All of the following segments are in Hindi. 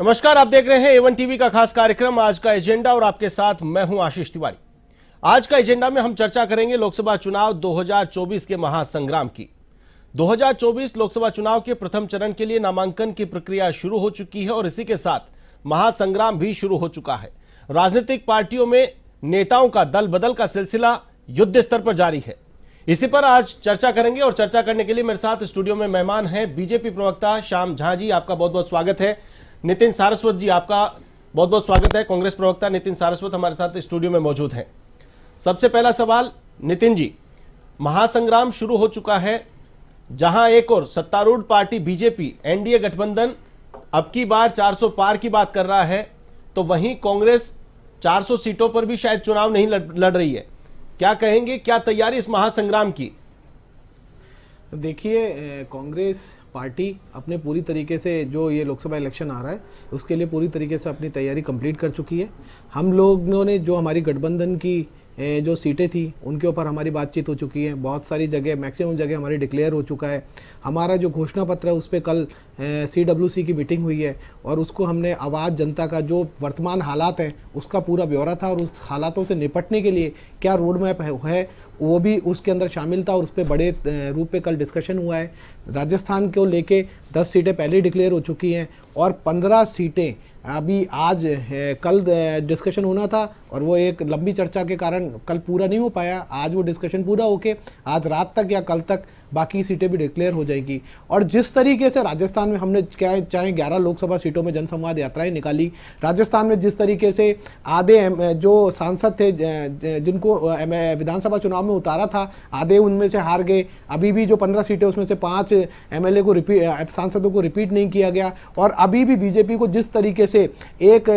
नमस्कार आप देख रहे हैं एवन टीवी का खास कार्यक्रम आज का एजेंडा और आपके साथ मैं हूं आशीष तिवारी आज का एजेंडा में हम चर्चा करेंगे लोकसभा चुनाव 2024 के महासंग्राम की 2024 लोकसभा चुनाव के प्रथम चरण के लिए नामांकन की प्रक्रिया शुरू हो चुकी है और इसी के साथ महासंग्राम भी शुरू हो चुका है राजनीतिक पार्टियों में नेताओं का दल बदल का सिलसिला युद्ध स्तर पर जारी है इसी पर आज चर्चा करेंगे और चर्चा करने के लिए मेरे साथ स्टूडियो में मेहमान हैं बीजेपी प्रवक्ता श्याम झा जी आपका बहुत बहुत स्वागत है नितिन सारस्वत जी आपका बहुत बहुत स्वागत है कांग्रेस प्रवक्ता नितिन सारस्वत हमारे साथ स्टूडियो में मौजूद हैं सबसे पहला सवाल नितिन जी महासंग्राम शुरू हो चुका है जहां एक और सत्तारूढ़ पार्टी बीजेपी एनडीए गठबंधन अब की बार 400 पार की बात कर रहा है तो वहीं कांग्रेस 400 सीटों पर भी शायद चुनाव नहीं लड़ रही है क्या कहेंगे क्या तैयारी इस महासंग्राम की देखिए कांग्रेस पार्टी अपने पूरी तरीके से जो ये लोकसभा इलेक्शन आ रहा है उसके लिए पूरी तरीके से अपनी तैयारी कंप्लीट कर चुकी है हम लोगों ने जो हमारी गठबंधन की जो सीटें थी उनके ऊपर हमारी बातचीत हो चुकी है बहुत सारी जगह मैक्सिमम जगह हमारी डिक्लेयर हो चुका है हमारा जो घोषणा पत्र है उस पर कल सी की मीटिंग हुई है और उसको हमने आवाज़ जनता का जो वर्तमान हालात हैं उसका पूरा ब्यौरा था और उस हालातों से निपटने के लिए क्या रोड मैप है वो भी उसके अंदर शामिल था और उस पर बड़े रूप पे कल डिस्कशन हुआ है राजस्थान को लेके 10 सीटें पहले ही डिक्लेयर हो चुकी हैं और 15 सीटें अभी आज कल डिस्कशन होना था और वो एक लंबी चर्चा के कारण कल पूरा नहीं हो पाया आज वो डिस्कशन पूरा होके आज रात तक या कल तक बाकी सीटें भी डिक्लेयर हो जाएगी और जिस तरीके से राजस्थान में हमने क्या चाहे ग्यारह लोकसभा सीटों में जनसंवाद यात्राएं निकाली राजस्थान में जिस तरीके से आधे जो सांसद थे जिनको विधानसभा चुनाव में उतारा था आधे उनमें से हार गए अभी भी जो पंद्रह सीटें उसमें से पाँच एम को रिपीट सांसदों को रिपीट नहीं किया गया और अभी भी बीजेपी को जिस तरीके से एक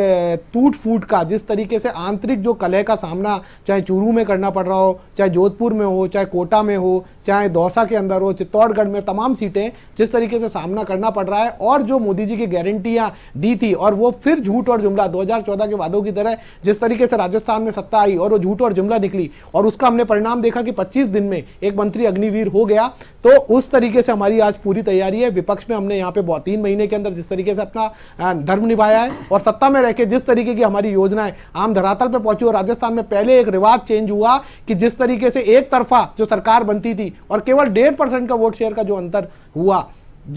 टूट फूट का जिस तरीके से आंतरिक जो कलह का सामना चाहे चूरू में करना पड़ रहा हो चाहे जोधपुर में हो चाहे कोटा में हो चाहे दौसा के अंदर अंदर हो चित्तौड़गढ़ में तमाम सीटें जिस तरीके से सामना करना पड़ रहा है और जो मोदी जी की गारंटियां दी थी और वो फिर झूठ और जुमला 2014 के वादों की तरह जिस तरीके से राजस्थान में सत्ता आई और वो झूठ और जुमला निकली और उसका हमने परिणाम देखा कि पच्चीस दिन में एक मंत्री अग्निवीर हो गया तो उस तरीके से हमारी आज पूरी तैयारी है विपक्ष में हमने यहाँ पे बहुत तीन महीने के अंदर जिस तरीके से अपना धर्म निभाया है और सत्ता में रहकर जिस तरीके की हमारी योजनाएं आम धरातल पर पहुंची और राजस्थान में पहले एक रिवाज चेंज हुआ कि जिस तरीके से एक तरफा जो सरकार बनती थी और केवल डेढ़ डेढ़ परसेंट का वोट शेयर का जो अंतर हुआ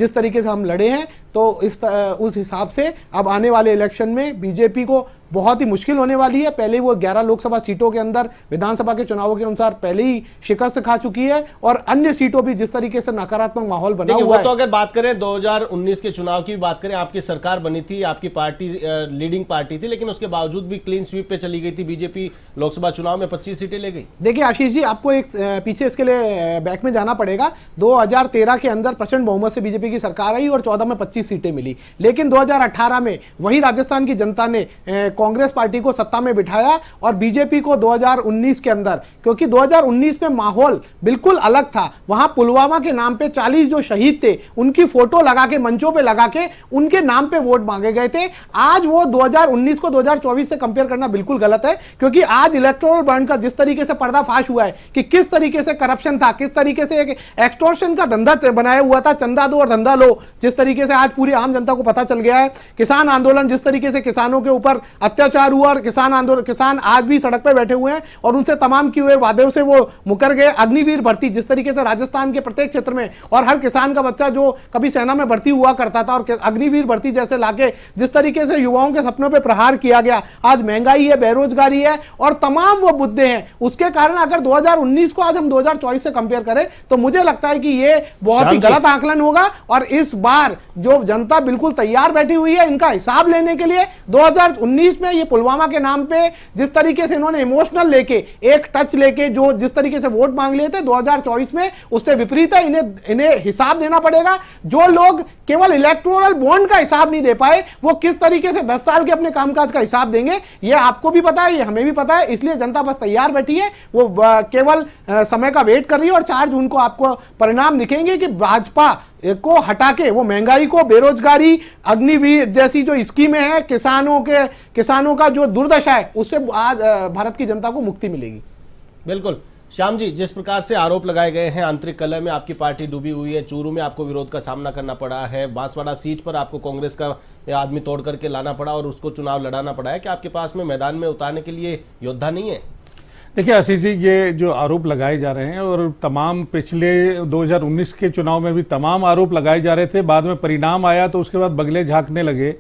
जिस तरीके से हम लड़े हैं तो इस उस हिसाब से अब आने वाले इलेक्शन में बीजेपी को बहुत ही मुश्किल होने वाली है पहले वो 11 लोकसभा सीटों के अंदर विधानसभा के चुनावों के अनुसार पहले ही शिकस्त खा चुकी है और अन्य सीटों भी जिस तरीके से नकारात्मक माहौल बना हुआ तो है तो अगर बात करें 2019 के चुनाव की बात करें आपकी सरकार बनी थी आपकी पार्टी लीडिंग पार्टी थी लेकिन उसके बावजूद भी क्लीन स्वीप पे चली गई थी बीजेपी लोकसभा चुनाव में पच्चीस सीटें ले गई देखिए आशीष जी आपको एक पीछे इसके लिए बैक में जाना पड़ेगा 2013 के अंदर प्रचंड बहुमत से बीजेपी की सरकार आई और 14 में 25 सीटें मिली लेकिन 2018 में वही राजस्थान की जनता ने कांग्रेस पार्टी को सत्ता में बिठाया और बीजेपी को 2019 के अंदर क्योंकि 2019 में माहौल बिल्कुल अलग था वहां पुलवामा के नाम पे 40 जो शहीद थे उनकी फोटो लगा के मंचों पे लगा के उनके नाम पे वोट मांगे गए थे आज वो 2019 को 2024 से कंपेयर करना बिल्कुल गलत है क्योंकि आज इलेक्ट्रोल बॉन्ड का जिस तरीके से पर्दाफाश हुआ है कि किस तरीके से करप्शन था किस तरीके से एक एक्सटोर्शन का धंधा बनाया हुआ था चंदा दो और धंधा लो जिस तरीके से आज पूरी आम जनता को पता चल गया है किसान आंदोलन जिस तरीके से किसानों के ऊपर अत्याचार हुआ और किसान आंदोलन किसान आज भी सड़क पर बैठे हुए हैं और उनसे तमाम किए हुए वादे से वो मुकर गए अग्निवीर भर्ती जिस तरीके से राजस्थान के प्रत्येक क्षेत्र में और हर किसान का बच्चा जो कभी सेना में भर्ती हुआ करता था और अग्निवीर भर्ती जैसे लाके जिस तरीके से युवाओं के सपनों पर प्रहार किया गया आज महंगाई है बेरोजगारी है और तमाम वो मुद्दे हैं उसके कारण अगर दो को आज हम दो से कंपेयर करें तो मुझे लगता है कि ये बहुत ही गलत आकलन होगा और इस बार जो जनता बिल्कुल तैयार बैठी हुई है इनका हिसाब लेने के लिए 2019 में ये पुलवामा के नाम पे जिस तरीके से इन्होंने इमोशनल लेके एक टच लेके जो जिस तरीके से वोट मांग लिए थे 2024 में उससे विपरीत है इन्हें इन्हें हिसाब देना पड़ेगा जो लोग केवल इलेक्टोरल बॉन्ड का हिसाब नहीं दे पाए वो किस तरीके से दस साल के अपने कामकाज का हिसाब देंगे ये आपको भी पता है ये हमें भी पता है इसलिए जनता बस तैयार बैठी है वो केवल समय का वेट कर रही है और चार जून को आपको परिणाम दिखेंगे कि भाजपा को हटा के वो महंगाई को बेरोजगारी अग्निवीर जैसी जो स्कीमें हैं किसानों के किसानों का जो दुर्दशा है उससे आज भारत की जनता को मुक्ति मिलेगी बिल्कुल श्याम जी जिस प्रकार से आरोप लगाए गए हैं आंतरिक कलह में आपकी पार्टी डूबी हुई है चूरू में आपको विरोध का सामना करना पड़ा है बांसवाड़ा सीट पर आपको कांग्रेस का आदमी तोड़ करके लाना पड़ा और उसको चुनाव लड़ाना पड़ा है कि आपके पास में मैदान में उतारने के लिए योद्धा नहीं है देखिए आशीष जी ये जो आरोप लगाए जा रहे हैं और तमाम पिछले 2019 के चुनाव में भी तमाम आरोप लगाए जा रहे थे बाद में परिणाम आया तो उसके बाद बगले झांकने लगे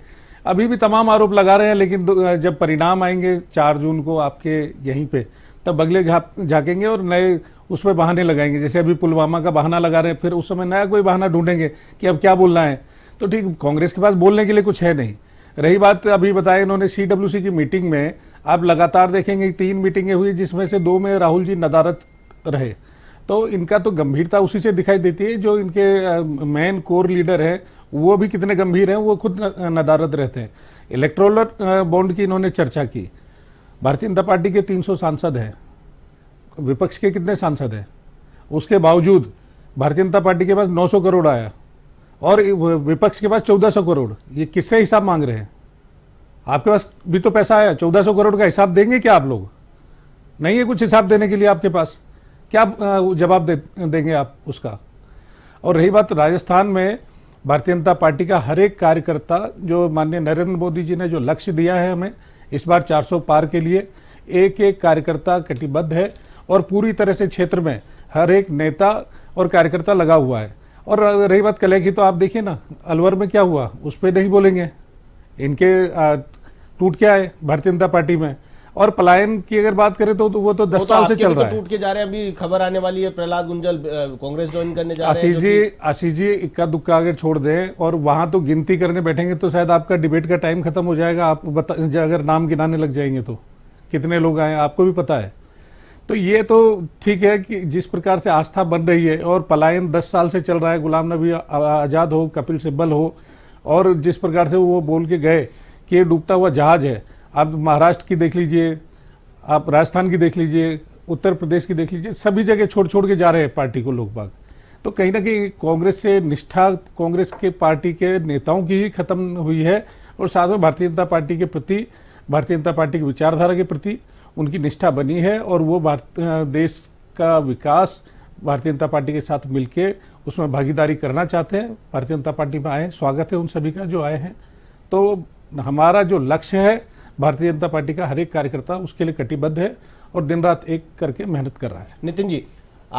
अभी भी तमाम आरोप लगा रहे हैं लेकिन जब परिणाम आएंगे चार जून को आपके यहीं पे तब बगले झाकेंगे और नए उस पर बहाने लगाएंगे जैसे अभी पुलवामा का बहाना लगा रहे हैं फिर उस समय नया कोई बहाना ढूंढेंगे कि अब क्या बोलना है तो ठीक कांग्रेस के पास बोलने के लिए कुछ है नहीं रही बात अभी बताया इन्होंने सी की मीटिंग में आप लगातार देखेंगे तीन मीटिंगें हुई जिसमें से दो में राहुल जी नदारत रहे तो इनका तो गंभीरता उसी से दिखाई देती है जो इनके मेन कोर लीडर हैं वो भी कितने गंभीर हैं वो खुद नदारत रहते हैं इलेक्ट्रोलर बॉन्ड की इन्होंने चर्चा की भारतीय जनता पार्टी के 300 सांसद हैं विपक्ष के कितने सांसद हैं उसके बावजूद भारतीय जनता पार्टी के पास 900 करोड़ आया और विपक्ष के पास चौदह सौ करोड़ ये किससे हिसाब मांग रहे हैं आपके पास भी तो पैसा आया चौदह सौ करोड़ का हिसाब देंगे क्या आप लोग नहीं है कुछ हिसाब देने के लिए आपके पास क्या जवाब दे, देंगे आप उसका और रही बात राजस्थान में भारतीय जनता पार्टी का हर एक कार्यकर्ता जो माननीय नरेंद्र मोदी जी ने जो लक्ष्य दिया है हमें इस बार चार पार के लिए एक एक कार्यकर्ता कटिबद्ध है और पूरी तरह से क्षेत्र में हर एक नेता और कार्यकर्ता लगा हुआ है और रही बात कलह की तो आप देखिए ना अलवर में क्या हुआ उस पर नहीं बोलेंगे इनके टूट क्या आए भारतीय जनता पार्टी में और पलायन की अगर बात करें तो, तो वो तो दस तो साल से चल तो रहा है टूट के जा रहे हैं अभी खबर आने वाली है प्रहलाद गुंजल कांग्रेस ज्वाइन करने जा आशीष जी आशीष जी इक्का दुक्का अगर छोड़ दें और वहां तो गिनती करने बैठेंगे तो शायद आपका डिबेट का टाइम खत्म हो जाएगा आप बता अगर नाम गिनाने लग जाएंगे तो कितने लोग आए आपको भी पता है तो ये तो ठीक है कि जिस प्रकार से आस्था बन रही है और पलायन दस साल से चल रहा है गुलाम नबी आज़ाद हो कपिल सिब्बल हो और जिस प्रकार से वो बोल के गए कि ये डूबता हुआ जहाज़ है आप महाराष्ट्र की देख लीजिए आप राजस्थान की देख लीजिए उत्तर प्रदेश की देख लीजिए सभी जगह छोड़ छोड़ के जा रहे हैं पार्टी को लोग बाग तो कहीं ना कहीं कांग्रेस से निष्ठा कांग्रेस के पार्टी के नेताओं की ही खत्म हुई है और साथ में भारतीय जनता पार्टी के प्रति भारतीय जनता पार्टी की विचारधारा के प्रति उनकी निष्ठा बनी है और वो भारत देश का विकास भारतीय जनता पार्टी के साथ मिलके उसमें भागीदारी करना चाहते हैं भारतीय जनता पार्टी में आए स्वागत है उन सभी का जो आए हैं तो हमारा जो लक्ष्य है भारतीय जनता पार्टी का हर एक कार्यकर्ता उसके लिए कटिबद्ध है और दिन रात एक करके मेहनत कर रहा है नितिन जी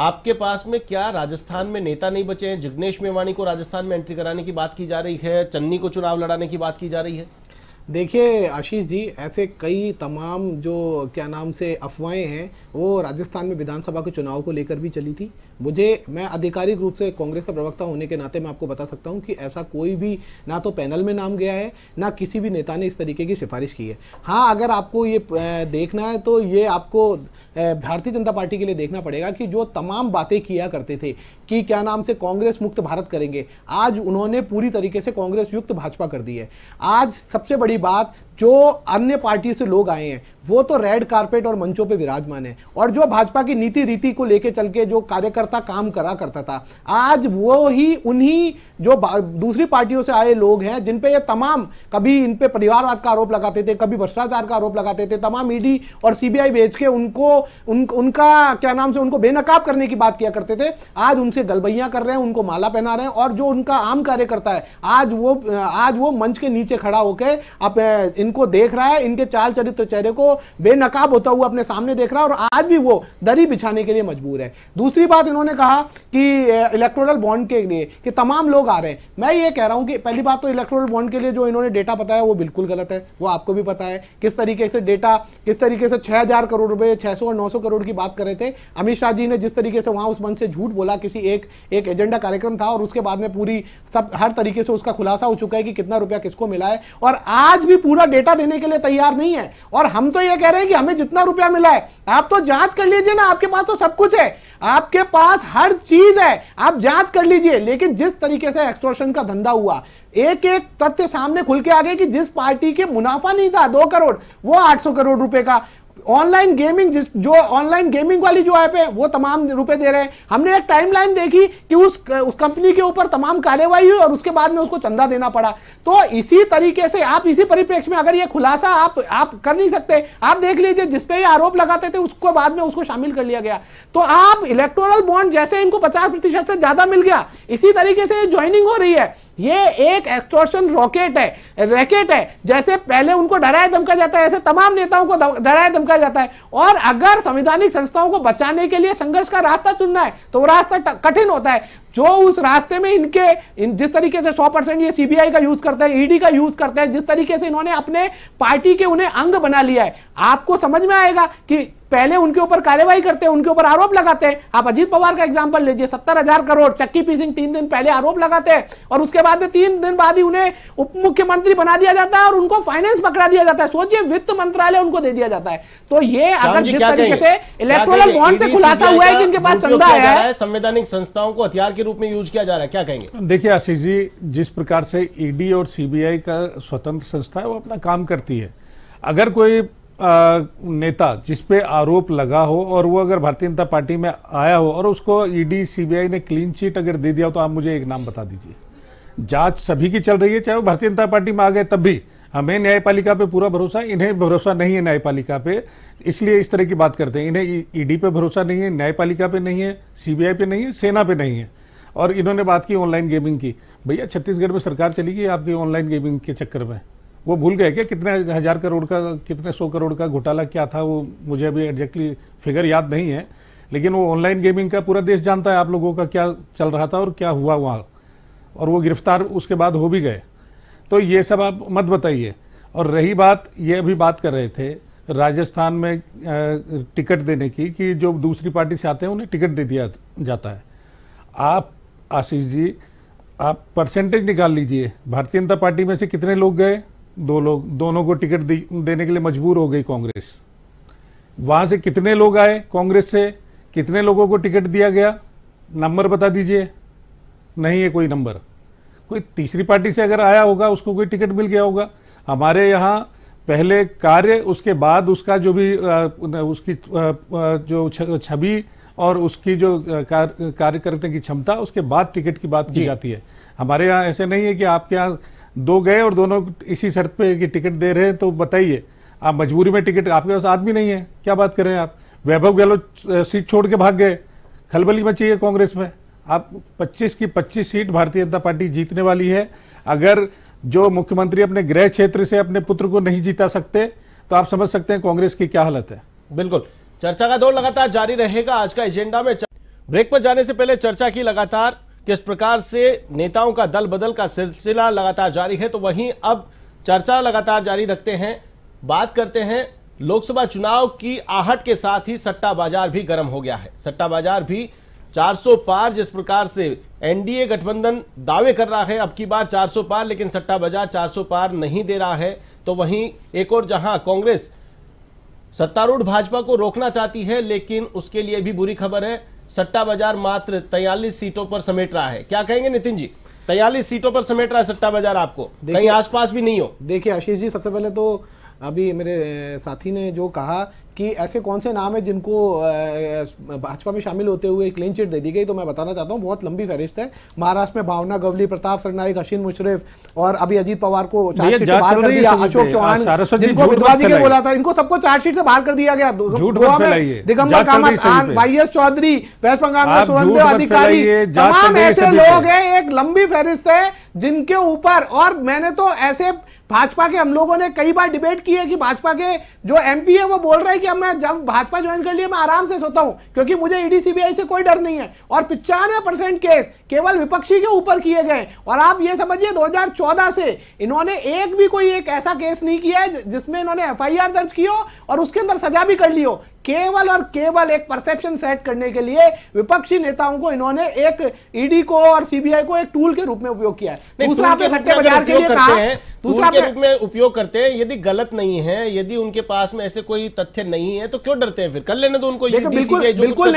आपके पास में क्या राजस्थान में नेता नहीं बचे हैं जिग्नेश मेवाणी को राजस्थान में एंट्री कराने की बात की जा रही है चन्नी को चुनाव लड़ाने की बात की जा रही है देखिए आशीष जी ऐसे कई तमाम जो क्या नाम से अफवाहें हैं वो राजस्थान में विधानसभा के चुनाव को लेकर भी चली थी मुझे मैं आधिकारिक रूप से कांग्रेस का प्रवक्ता होने के नाते मैं आपको बता सकता हूं कि ऐसा कोई भी ना तो पैनल में नाम गया है ना किसी भी नेता ने इस तरीके की सिफारिश की है हाँ अगर आपको ये देखना है तो ये आपको भारतीय जनता पार्टी के लिए देखना पड़ेगा कि जो तमाम बातें किया करते थे कि क्या नाम से कांग्रेस मुक्त भारत करेंगे आज उन्होंने पूरी तरीके से कांग्रेस युक्त भाजपा कर दी है आज सबसे बड़ी बात जो अन्य पार्टी से लोग आए हैं वो तो रेड कारपेट और मंचों पे विराजमान है और जो भाजपा की नीति रीति को लेके चल के जो कार्यकर्ता काम करा करता था आज वो ही उन्हीं जो दूसरी पार्टियों से आए लोग हैं जिन पे ये तमाम कभी इन पे परिवारवाद का आरोप लगाते थे कभी भ्रष्टाचार का आरोप लगाते थे तमाम ईडी और सीबीआई भेज के उनको उन, उनका क्या नाम से उनको बेनकाब करने की बात किया करते थे आज उनसे गलबैया कर रहे हैं उनको माला पहना रहे हैं और जो उनका आम कार्यकर्ता है आज वो आज वो मंच के नीचे खड़ा होकर इनको देख रहा है इनके चाल चरित्र चेहरे को बेनकाब होता हुआ अपने सामने देख रहा है और आज भी वो दरी बिछाने के लिए मजबूर है दूसरी बात इन्होंने कहा कि इलेक्ट्रोरल बॉन्ड के लिए कि तमाम लोग आ रहे हैं मैं ये कह रहा हूँ कि पहली बात तो इलेक्ट्रोरल बॉन्ड के लिए जो इन्होंने डेटा बताया वो बिल्कुल गलत है वो आपको भी पता है किस तरीके से डेटा किस तरीके से छह करोड़ रुपए छह और नौ करोड़ की बात कर रहे थे अमित शाह जी ने जिस तरीके से वहां उस मंच से झूठ बोला किसी एक एक एजेंडा कार्यक्रम था और उसके बाद में पूरी सब हर तरीके से उसका खुलासा हो चुका है कि कितना रुपया किसको मिला है और आज भी पूरा डेटा देने के लिए तैयार नहीं है और हम तो ये कह रहे हैं कि हमें जितना रुपया मिला है आप तो जांच कर लीजिए ना आपके पास तो सब कुछ है आपके पास हर चीज है आप जांच कर लीजिए लेकिन जिस तरीके से एक्सट्रोशन का धंधा हुआ एक एक तथ्य सामने खुल के आ गए कि जिस पार्टी के मुनाफा नहीं था दो करोड़ वो 800 करोड़ रुपए का ऑनलाइन गेमिंग जिस जो ऑनलाइन गेमिंग वाली जो ऐप है वो तमाम रुपए दे रहे हैं हमने एक टाइमलाइन देखी कि उस उस कंपनी के ऊपर तमाम कार्यवाही हुई और उसके बाद में उसको चंदा देना पड़ा तो इसी तरीके से आप इसी परिप्रेक्ष्य में अगर ये खुलासा आप आप कर नहीं सकते आप देख लीजिए जिसपे ये आरोप लगाते थे उसको बाद में उसको शामिल कर लिया गया तो आप इलेक्टोरल बॉन्ड जैसे इनको पचास प्रतिशत से ज्यादा मिल गया इसी तरीके से ज्वाइनिंग हो रही है ये एक एक्सटॉर्शन रॉकेट है रैकेट है जैसे पहले उनको डराया धमका जाता है ऐसे तमाम नेताओं को डराया धमका जाता है और अगर संविधानिक संस्थाओं को बचाने के लिए संघर्ष का रास्ता चुनना है तो वो रास्ता कठिन होता है जो उस रास्ते में इनके इन जिस तरीके से 100 परसेंट ये सीबीआई का यूज करते हैं ईडी e का यूज करते हैं जिस तरीके से इन्होंने अपने पार्टी के उन्हें अंग बना लिया है आपको समझ में आएगा कि पहले उनके ऊपर कार्यवाही करते हैं उनके ऊपर आरोप लगाते हैं आप अजीत पवार का एग्जाम्पल लीजिए सत्तर हजार करोड़ चक्की पी सिंह तीन दिन पहले आरोप लगाते हैं और उसके बाद में तीन दिन बाद ही उन्हें उप मुख्यमंत्री बना दिया जाता है और उनको फाइनेंस पकड़ा दिया जाता है सोचिए वित्त मंत्रालय उनको दे दिया जाता है तो ये अगर जिस तरीके से इलेक्ट्रोनल बॉन्ड से खुलासा हुआ है कि इनके पास चंदा है संवैधानिक संस्थाओं को हथियार के रूप में यूज किया जा रहा है क्या कहेंगे देखिए आशीष जी जिस प्रकार से ईडी e और सीबीआई का स्वतंत्र संस्था है वो अपना काम करती है अगर कोई नेता जिस पे आरोप लगा हो और वो अगर भारतीय जनता पार्टी में आया हो और उसको ईडी सीबीआई ने क्लीन चिट अगर दे दिया हो तो आप मुझे एक नाम बता दीजिए जांच सभी की चल रही है चाहे वो भारतीय जनता पार्टी में आ गए तब भी हमें न्यायपालिका पे पूरा भरोसा इन्हें भरोसा नहीं है न्यायपालिका पे इसलिए इस तरह की बात करते हैं इन्हें ईडी पे भरोसा नहीं है न्यायपालिका पे नहीं है सीबीआई पे नहीं है सेना पे नहीं है और इन्होंने बात की ऑनलाइन गेमिंग की भैया छत्तीसगढ़ में सरकार चली गई आपकी ऑनलाइन गेमिंग के चक्कर में वो भूल गए कि कितने हज़ार करोड़ का कितने सौ करोड़ का घोटाला क्या था वो मुझे अभी एग्जैक्टली फिगर याद नहीं है लेकिन वो ऑनलाइन गेमिंग का पूरा देश जानता है आप लोगों का क्या चल रहा था और क्या हुआ वहाँ और वो गिरफ्तार उसके बाद हो भी गए तो ये सब आप मत बताइए और रही बात ये अभी बात कर रहे थे राजस्थान में टिकट देने की कि जो दूसरी पार्टी से आते हैं उन्हें टिकट दे दिया जाता है आप आशीष जी आप परसेंटेज निकाल लीजिए भारतीय जनता पार्टी में से कितने लोग गए दो लोग दोनों को टिकट देने के लिए मजबूर हो गई कांग्रेस वहां से कितने लोग आए कांग्रेस से कितने लोगों को टिकट दिया गया नंबर बता दीजिए नहीं है कोई नंबर कोई तीसरी पार्टी से अगर आया होगा उसको कोई टिकट मिल गया होगा हमारे यहाँ पहले कार्य उसके बाद उसका जो भी उसकी जो छवि और उसकी जो कार्य करने की क्षमता उसके बाद टिकट की बात की जाती है हमारे यहाँ ऐसे नहीं है कि आपके यहाँ दो गए और दोनों इसी शर्त पे कि टिकट दे रहे हैं तो बताइए आप मजबूरी में टिकट आपके पास आदमी नहीं है क्या बात कर रहे हैं आप वैभव गहलोत सीट छोड़ के भाग गए खलबली मची है कांग्रेस में आप 25 की 25 सीट भारतीय जनता पार्टी जीतने वाली है अगर जो मुख्यमंत्री अपने गृह क्षेत्र से अपने पुत्र को नहीं जीता सकते तो आप समझ सकते हैं कांग्रेस की क्या हालत है बिल्कुल चर्चा का दौर लगातार जारी रहेगा आज का एजेंडा में ब्रेक पर जाने से पहले चर्चा की लगातार किस प्रकार से नेताओं का दल बदल का सिलसिला लगातार जारी है तो वहीं अब चर्चा लगातार जारी रखते हैं बात करते हैं लोकसभा चुनाव की आहट के साथ ही सट्टा बाजार भी गर्म हो गया है सट्टा बाजार भी 400 पार जिस प्रकार से एनडीए गठबंधन दावे कर रहा है अब की बार 400 पार लेकिन सट्टा बाजार 400 पार नहीं दे रहा है तो वहीं एक और जहां कांग्रेस सत्तारूढ़ भाजपा को रोकना चाहती है लेकिन उसके लिए भी बुरी खबर है सट्टा बाजार मात्र तैयलीस सीटों पर समेट रहा है क्या कहेंगे नितिन जी तैयलीस सीटों पर समेट रहा है सट्टा बाजार आपको कहीं आसपास भी नहीं हो देखिए आशीष जी सबसे पहले तो अभी मेरे साथी ने जो कहा कि ऐसे कौन से नाम है जिनको भाजपा में शामिल होते हुए क्लीन चिट दे दी गई तो मैं बताना चाहता हूँ बहुत लंबी फहरिस्त है महाराष्ट्र में भावना गवली प्रताप सरनाइक अशीन मुशरफ और अभी अजीत पवार को अशोक चौहान जिनको विधवा जी ने बोला था इनको सबको चार्जशीट से बाहर कर दिया गया Digambar Kamat Y S Chowdhury West Bengal में सुरंदेव अधिकारी तमाम ऐसे लोग हैं एक लंबी फहरिस्त है जिनके ऊपर और मैंने तो ऐसे भाजपा के हम लोगों ने कई बार डिबेट की है कि भाजपा के जो एमपी है वो बोल रहे हैं कि मैं जब भाजपा ज्वाइन कर लिया मैं आराम से सोता हूँ क्योंकि मुझे ईडी e सीबीआई से कोई डर नहीं है और पिचानवे परसेंट केस केवल विपक्षी के ऊपर किए गए और आप ये समझिए 2014 से इन्होंने एक भी कोई एक ऐसा केस नहीं किया है जिसमें इन्होंने एफ दर्ज की हो और उसके अंदर सजा भी कर ली हो केवल और केवल एक परसेप्शन सेट करने के लिए विपक्षी नेताओं को इन्होंने एक ईडी e को और सीबीआई को एक टूल के रूप में उपयोग किया है दूसरा आपके सट्टे बाजार के लिए कहा दूसरा के रूप में उपयोग करते हैं यदि गलत नहीं है यदि उनके पास में ऐसे कोई तथ्य नहीं है तो क्यों डरते हैं फिर कर लेने दो उनको बिल्कुल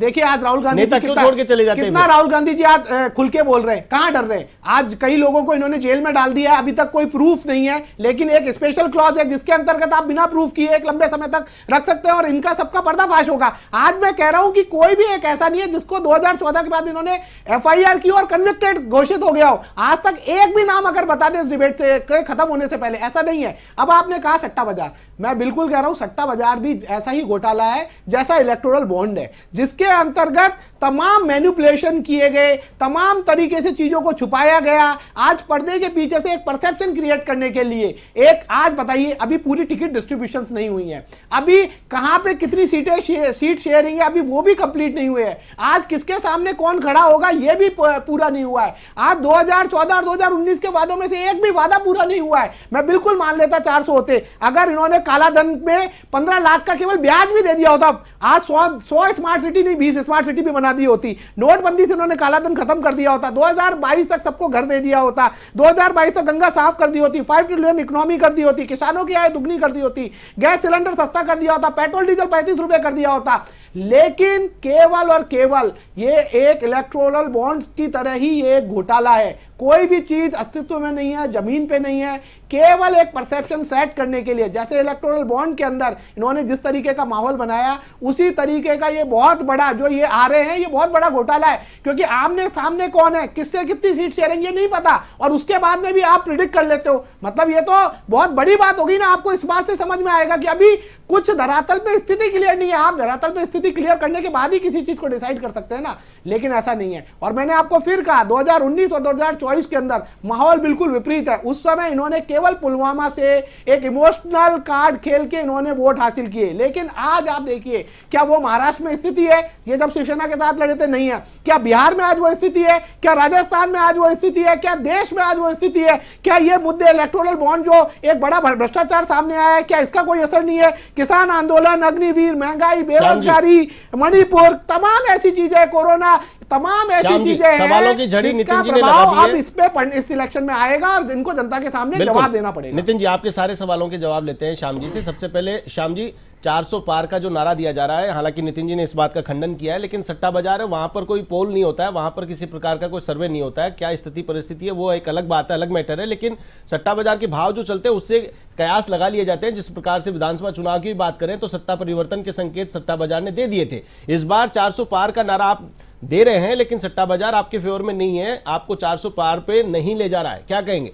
देखिए आज राहुल गांधी नेता क्यों छोड़ के चले जाते हैं राहुल गांधी जी आज खुल के बोल रहे हैं कहाँ डर रहे हैं आज कई लोगों को इन्होंने जेल में डाल दिया अभी तक कोई प्रूफ नहीं है लेकिन एक स्पेशल क्लॉज है जिसके अंतर्गत आप बिना प्रूफ किए एक लंबे समय तक रख सकते हैं और इनका सबका पर्दाफाश होगा आज मैं कह रहा हूं कि कोई भी एक ऐसा नहीं है जिसको 2014 के बाद इन्होंने एफआईआर की और कन्विक्टेड घोषित हो गया हो आज तक एक भी नाम अगर बता दें इस डिबेट खत्म होने से पहले ऐसा नहीं है अब आपने कहा सट्टा बाजार मैं बिल्कुल कह रहा हूं सट्टा बाजार भी ऐसा ही घोटाला है जैसा इलेक्टोरल बॉन्ड है जिसके अंतर्गत तमाम मैन्युपुलेशन किए गए तमाम तरीके से चीजों को छुपाया गया आज पर्दे के पीछे से एक परसेप्शन क्रिएट करने के लिए एक आज बताइए अभी पूरी टिकट डिस्ट्रीब्यूशन नहीं हुई है अभी कहां पे कितनी सीटें सीट शेयरिंग है अभी वो भी कंप्लीट नहीं हुए है आज किसके सामने कौन खड़ा होगा ये भी पूरा नहीं हुआ है आज 2014 और 2019 के वादों में से एक भी वादा पूरा नहीं हुआ है मैं बिल्कुल मान लेता चार होते अगर इन्होंने काला धन में पंद्रह लाख का केवल ब्याज भी दे दिया होता आज सौ सौ स्मार्ट सिटी नहीं बीस स्मार्ट सिटी भी बना दी होती नोटबंदी से उन्होंने काला धन खत्म कर दिया होता 2022 तक सबको घर दे दिया होता 2022 तक गंगा साफ कर दी होती फाइव ट्रिलियन इकोनॉमी कर दी होती किसानों की आय दुगनी कर दी होती गैस सिलेंडर सस्ता कर दिया होता पेट्रोल डीजल पैंतीस रुपये कर दिया होता लेकिन केवल और केवल ये एक इलेक्ट्रोनल बॉन्ड की तरह ही एक घोटाला है कोई भी चीज अस्तित्व में नहीं है जमीन पे नहीं है केवल एक परसेप्शन सेट करने के लिए जैसे इलेक्ट्रोनल बॉन्ड के अंदर इन्होंने जिस तरीके का माहौल बनाया उसी तरीके का ये बहुत बड़ा जो ये आ रहे हैं ये बहुत बड़ा घोटाला है क्योंकि आमने सामने कौन है किससे कितनी सीट शेयरिंग ये नहीं पता और उसके बाद में भी आप प्रिडिक्ट कर लेते हो मतलब ये तो बहुत बड़ी बात होगी ना आपको इस बात से समझ में आएगा कि अभी कुछ धरातल पर स्थिति क्लियर नहीं है आप धरातल पर स्थिति स्थिति क्लियर करने के बाद ही किसी चीज को डिसाइड कर सकते हैं ना लेकिन ऐसा नहीं है और मैंने आपको फिर कहा 2019 और 2024 के अंदर माहौल बिल्कुल विपरीत है उस समय इन्होंने केवल पुलवामा से एक इमोशनल कार्ड खेल के इन्होंने वोट हासिल किए लेकिन आज आप देखिए क्या वो महाराष्ट्र में स्थिति है ये जब शिवसेना के साथ लड़े थे नहीं है क्या बिहार में आज वो स्थिति है क्या राजस्थान में आज वो स्थिति है क्या देश में आज वो स्थिति है क्या ये मुद्दे इलेक्ट्रोनल बॉन्ड जो एक बड़ा भ्रष्टाचार सामने आया है क्या इसका कोई असर नहीं है किसान आंदोलन अग्निवीर महंगाई बेरोजगारी झाड़ी मणिपुर तमाम ऐसी चीजें कोरोना तमाम ऐसी चीजें सवालों की झड़ी नितिन जी ने लगा दी अब इस पे इस इलेक्शन में आएगा और इनको जनता के सामने जवाब देना पड़ेगा नितिन जी आपके सारे सवालों के जवाब लेते हैं श्याम जी से सबसे पहले श्याम जी 400 पार का जो नारा दिया जा रहा है हालांकि नितिन जी ने इस बात का खंडन किया है लेकिन सट्टा बाजार है वहां पर कोई पोल नहीं होता है वहां पर किसी प्रकार का कोई सर्वे नहीं होता है क्या स्थिति परिस्थिति है वो एक अलग बात है अलग मैटर है लेकिन सट्टा बाजार के भाव जो चलते हैं उससे कयास लगा लिए जाते हैं जिस प्रकार से विधानसभा चुनाव की बात करें तो सत्ता परिवर्तन के संकेत सट्टा बाजार ने दे दिए थे इस बार चार पार का नारा आप दे रहे हैं लेकिन सट्टा बाजार आपके फेवर में नहीं है आपको चार पार पे नहीं ले जा रहा है क्या कहेंगे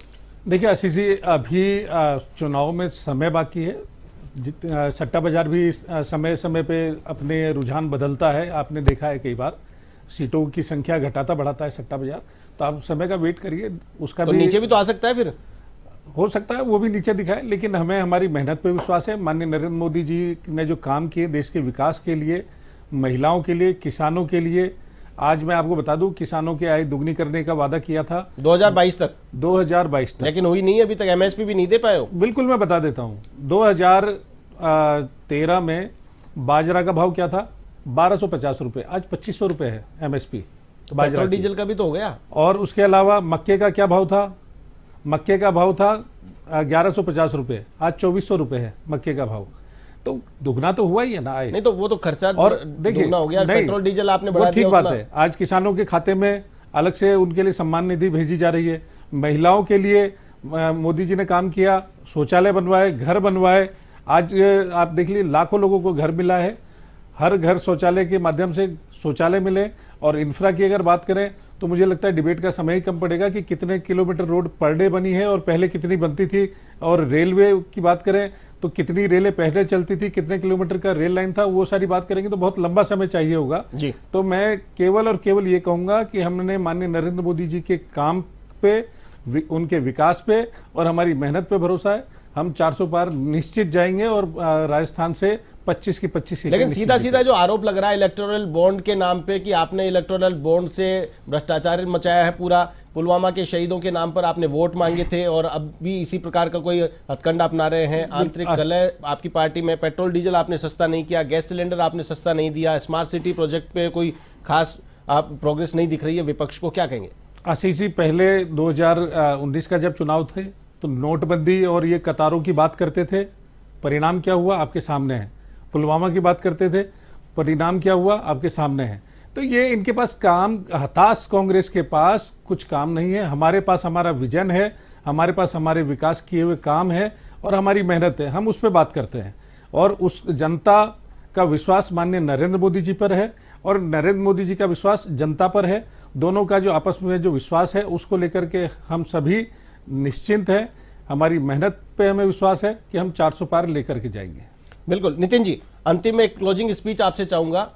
देखिए आशीष जी अभी चुनाव में समय बाकी है सट्टा बाजार भी समय समय पे अपने रुझान बदलता है आपने देखा है कई बार सीटों की संख्या घटाता बढ़ाता है सट्टा बाजार तो आप समय का वेट करिए उसका तो भी नीचे भी तो आ सकता है फिर हो सकता है वो भी नीचे दिखाए लेकिन हमें हमारी मेहनत पे विश्वास है माननीय नरेंद्र मोदी जी ने जो काम किए देश के विकास के लिए महिलाओं के लिए किसानों के लिए आज मैं आपको बता दूं किसानों की आय दुगनी करने का वादा किया था 2022 तक 2022 तक लेकिन हुई नहीं अभी तक एमएसपी भी नहीं दे पाए हो बिल्कुल मैं बता देता हूं 2013 में बाजरा का भाव क्या था बारह सौ पचास आज पच्चीस सौ है एमएसपी तो बाजरा डीजल का भी तो हो गया और उसके अलावा मक्के का क्या भाव था मक्के का भाव था ग्यारह सौ पचास आज चौबीस सौ है मक्के का भाव तो दुगना तो हुआ ही है ना आए नहीं तो वो तो खर्चा और देखिए हो गया पेट्रोल डीजल आपने बढ़ा ठीक बात है आज किसानों के खाते में अलग से उनके लिए सम्मान निधि भेजी जा रही है महिलाओं के लिए मोदी जी ने काम किया शौचालय बनवाए घर बनवाए आज आप देख लीजिए लाखों लोगों को घर मिला है हर घर शौचालय के माध्यम से शौचालय मिले और इंफ्रा की अगर बात करें तो मुझे लगता है डिबेट का समय ही कम पड़ेगा कि कितने किलोमीटर रोड पर डे बनी है और पहले कितनी बनती थी और रेलवे की बात करें तो कितनी रेलें पहले चलती थी कितने किलोमीटर का रेल लाइन था वो सारी बात करेंगे तो बहुत लंबा समय चाहिए होगा जी तो मैं केवल और केवल ये कहूँगा कि हमने माननीय नरेंद्र मोदी जी के काम पे उनके विकास पे और हमारी मेहनत पे भरोसा है हम 400 पार निश्चित जाएंगे और राजस्थान से 25 की 25 लेकिन सीधा सीधा जो आरोप लग रहा है इलेक्टोरल बॉन्ड के नाम पे कि आपने इलेक्टोरल बॉन्ड से भ्रष्टाचार मचाया है पूरा पुलवामा के शहीदों के नाम पर आपने वोट मांगे थे और अब भी इसी प्रकार का कोई हथकंडा अपना रहे हैं आंतरिक कलह आपकी पार्टी में पेट्रोल डीजल आपने सस्ता नहीं किया गैस सिलेंडर आपने सस्ता नहीं दिया स्मार्ट सिटी प्रोजेक्ट पे कोई खास आप प्रोग्रेस नहीं दिख रही है विपक्ष को क्या कहेंगे आशीष जी पहले 2019 का जब चुनाव थे तो नोटबंदी और ये कतारों की बात करते थे परिणाम क्या हुआ आपके सामने है पुलवामा की बात करते थे परिणाम क्या हुआ आपके सामने है तो ये इनके पास काम हताश कांग्रेस के पास कुछ काम नहीं है हमारे पास हमारा विजन है हमारे पास हमारे विकास किए हुए काम है और हमारी मेहनत है हम उस पर बात करते हैं और उस जनता का विश्वास माननीय नरेंद्र मोदी जी पर है और नरेंद्र मोदी जी का विश्वास जनता पर है दोनों का जो आपस में जो विश्वास है उसको लेकर के हम सभी निश्चिंत है हमारी मेहनत पे हमें विश्वास है कि हम 400 पार लेकर के जाएंगे बिल्कुल नितिन जी अंतिम में एक क्लोजिंग स्पीच आपसे चाहूंगा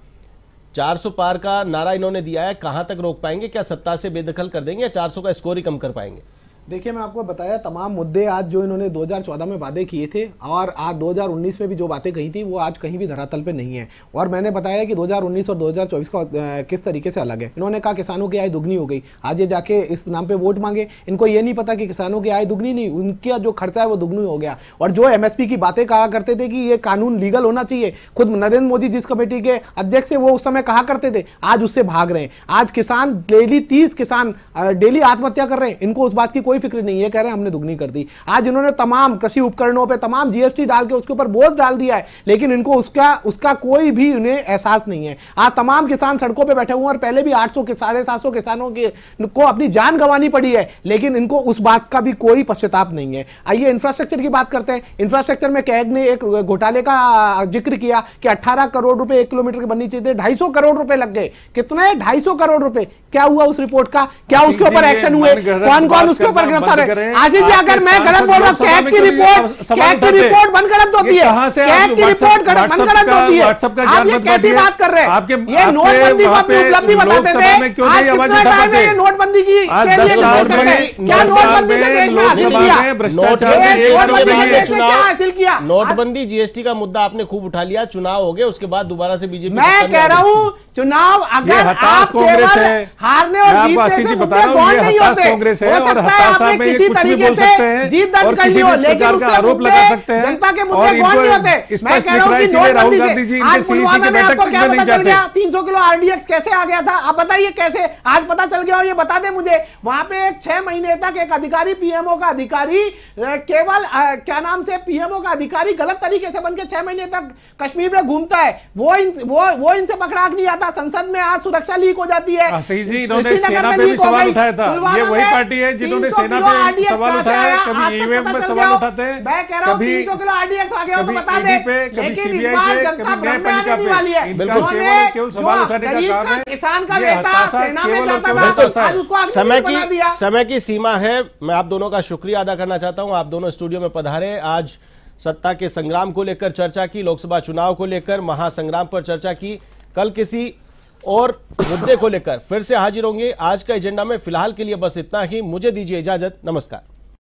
400 पार का नारा इन्होंने दिया है कहां तक रोक पाएंगे क्या सत्ता से बेदखल कर देंगे या 400 का स्कोर ही कम कर पाएंगे देखिए मैं आपको बताया तमाम मुद्दे आज जो इन्होंने 2014 में वादे किए थे और आज 2019 में भी जो बातें कही थी वो आज कहीं भी धरातल पे नहीं है और मैंने बताया कि 2019 और 2024 का किस तरीके से अलग है इन्होंने कहा किसानों की आय दुगनी हो गई आज ये जाके इस नाम पे वोट मांगे इनको ये नहीं पता कि किसानों की आय दुगनी नहीं उनका जो खर्चा है वो दुग्नी हो गया और जो एमएसपी की बातें कहा करते थे कि ये कानून लीगल होना चाहिए खुद नरेंद्र मोदी जिस कमेटी के अध्यक्ष थे वो उस समय कहा करते थे आज उससे भाग रहे हैं आज किसान डेली तीस किसान डेली आत्महत्या कर रहे हैं इनको उस बात की कोई कोई फिक्र नहीं है कह रहे हमने दुगनी कर दी आज इन्होंने तमाम कृषि उपकरणों पर तमाम जीएसटी डाल के उसके ऊपर बोझ डाल दिया है लेकिन इनको उसका उसका कोई भी उन्हें एहसास नहीं है आज तमाम किसान सड़कों पर बैठे हुए हैं और पहले भी आठ सौ साढ़े सात किसानों के को अपनी जान गंवानी पड़ी है लेकिन इनको उस बात का भी कोई पश्चाताप नहीं है आइए इंफ्रास्ट्रक्चर की बात करते हैं इंफ्रास्ट्रक्चर में कैग ने एक घोटाले का जिक्र किया कि 18 करोड़ रुपए एक किलोमीटर की बननी चाहिए ढाई सौ करोड़ रुपए लग गए कितना है ढाई सौ करोड़ रुपए क्या हुआ उस रिपोर्ट का क्या उसके ऊपर एक्शन हुए कौन कौन उसके ऊपर गिरफ्तार है आशीष जी अगर मैं गलत बोल रहा हूँ की रिपोर्ट की रिपोर्ट बंद गलत होती है कहां से की रिपोर्ट बंद गलत होती है व्हाट्सएप का मत कैसी बात कर रहे हैं आपके ये नोटबंदी को उपलब्धि बताते थे में क्यों नहीं आवाज उठा पाते नोटबंदी की आज 10 साल में क्या नोटबंदी से में भ्रष्टाचार में एक चुनाव हासिल किया नोटबंदी जीएसटी का मुद्दा आपने खूब उठा लिया चुनाव हो गए उसके बाद दोबारा से बीजेपी मैं कह रहा हूँ चुनाव अगर हताश कांग्रेस है हारने और जीतने से बता रहा हूँ हताश कांग्रेस है और हताश साहब में कुछ भी बोल सकते हैं और किसी भी प्रकार का आरोप लगा सकते हैं और इनको स्पष्ट दिख रहा है इसलिए राहुल गांधी जी इनके सीईसी की बैठक तक में नहीं जाते तीन सौ किलो आरडीएक्स कैसे आ गया था आप बताइए कैसे आज पता चल गया और ये बता दे मुझे वहां पे एक छह महीने तक एक अधिकारी पीएमओ का अधिकारी केवल क्या नाम से पीएमओ का अधिकारी गलत तरीके से बनकर छह महीने तक कश्मीर में घूमता है वो इन, वो वो इनसे पकड़ा नहीं आता संसद में आज सुरक्षा लीक हो जाती है हाँ, जी इन्होंने सेना पे भी सवाल उठाया था ये वही पार्टी है जिन्होंने सेना पे सवाल उठाया कभी ईवीएम पे सवाल उठाते हैं कभी कभी पे कभी सीबीआई पे कभी न्यायपालिका पे इनका केवल केवल सवाल उठाने का काम है किसान का केवल और केवल तो हताशा है समय की समय की सीमा है मैं आप दोनों का शुक्रिया अदा करना चाहता हूँ आप दोनों स्टूडियो में पधारे आज सत्ता के संग्राम को लेकर चर्चा की लोकसभा चुनाव को लेकर महासंग्राम पर चर्चा की कल किसी और मुद्दे को लेकर फिर से हाजिर होंगे आज का एजेंडा में फिलहाल के लिए बस इतना ही मुझे दीजिए इजाजत नमस्कार